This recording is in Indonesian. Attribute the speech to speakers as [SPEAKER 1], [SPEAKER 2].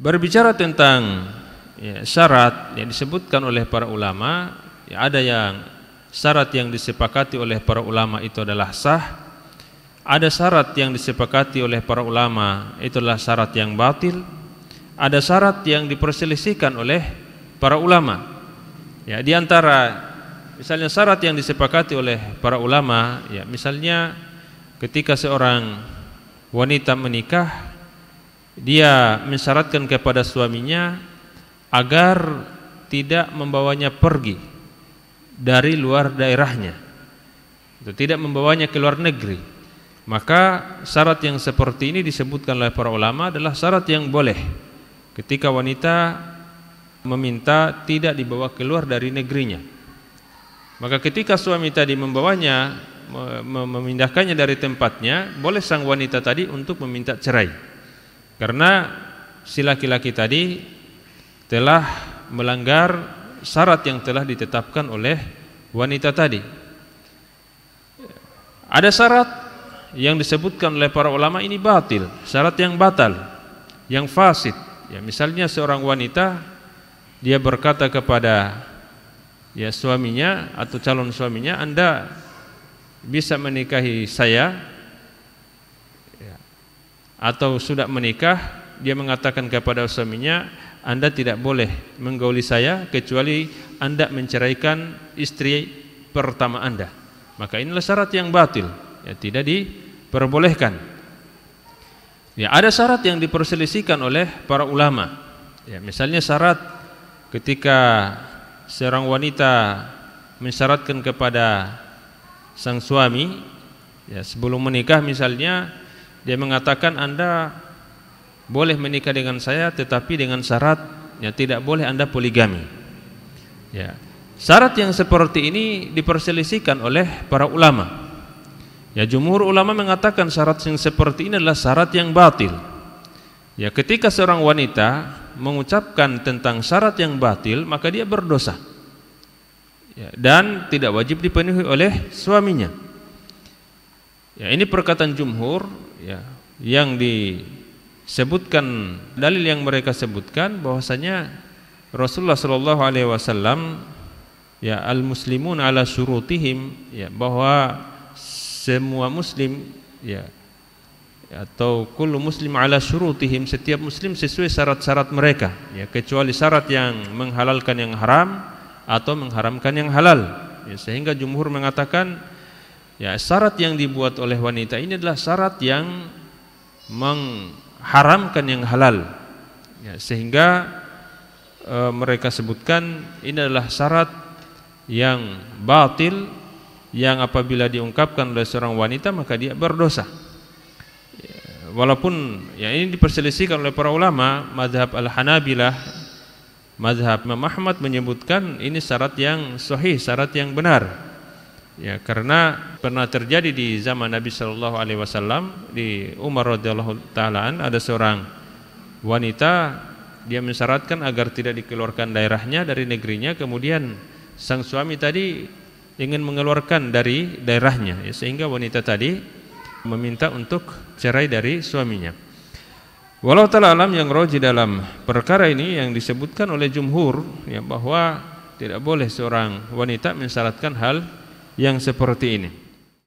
[SPEAKER 1] Berbicara tentang ya, syarat yang disebutkan oleh para ulama, ya, ada yang syarat yang disepakati oleh para ulama itu adalah sah, ada syarat yang disepakati oleh para ulama itulah syarat yang batil, ada syarat yang diperselisihkan oleh para ulama. Ya, di antara misalnya syarat yang disepakati oleh para ulama, ya misalnya ketika seorang wanita menikah dia mensyaratkan kepada suaminya agar tidak membawanya pergi dari luar daerahnya atau tidak membawanya ke luar negeri maka syarat yang seperti ini disebutkan oleh para ulama adalah syarat yang boleh ketika wanita meminta tidak dibawa keluar dari negerinya maka ketika suami tadi membawanya memindahkannya dari tempatnya boleh sang wanita tadi untuk meminta cerai karena si laki-laki tadi telah melanggar syarat yang telah ditetapkan oleh wanita tadi. Ada syarat yang disebutkan oleh para ulama ini batil, syarat yang batal, yang fasid. Ya, misalnya seorang wanita dia berkata kepada ya suaminya atau calon suaminya, "Anda bisa menikahi saya atau sudah menikah dia mengatakan kepada suaminya Anda tidak boleh menggauli saya kecuali Anda menceraikan istri pertama Anda maka inilah syarat yang batil ya tidak diperbolehkan ya ada syarat yang diperselisihkan oleh para ulama ya misalnya syarat ketika seorang wanita mensyaratkan kepada sang suami ya sebelum menikah misalnya dia mengatakan Anda boleh menikah dengan saya tetapi dengan syarat yang tidak boleh Anda poligami. Ya. Syarat yang seperti ini diperselisihkan oleh para ulama. Ya jumhur ulama mengatakan syarat yang seperti ini adalah syarat yang batil. Ya ketika seorang wanita mengucapkan tentang syarat yang batil maka dia berdosa. Ya, dan tidak wajib dipenuhi oleh suaminya. Ya ini perkataan jumhur ya yang disebutkan dalil yang mereka sebutkan bahwasanya Rasulullah Shallallahu alaihi wasallam ya al muslimun ala surutihim ya bahwa semua muslim ya atau kullu muslim ala syurutihim setiap muslim sesuai syarat-syarat mereka ya kecuali syarat yang menghalalkan yang haram atau mengharamkan yang halal ya, sehingga jumhur mengatakan Ya, syarat yang dibuat oleh wanita ini adalah syarat yang mengharamkan yang halal. Ya, sehingga e, mereka sebutkan ini adalah syarat yang batil yang apabila diungkapkan oleh seorang wanita maka dia berdosa. Ya, walaupun ya ini diperselisihkan oleh para ulama mazhab al-Hanabilah mazhab Imam Ahmad menyebutkan ini syarat yang sahih, syarat yang benar. Ya, karena pernah terjadi di zaman Nabi Shallallahu Alaihi Wasallam di Umar radhiyallahu taalaan ada seorang wanita dia mensyaratkan agar tidak dikeluarkan daerahnya dari negerinya kemudian sang suami tadi ingin mengeluarkan dari daerahnya ya, sehingga wanita tadi meminta untuk cerai dari suaminya walau taala alam yang roji dalam perkara ini yang disebutkan oleh jumhur ya bahwa tidak boleh seorang wanita mensyaratkan hal yang seperti ini.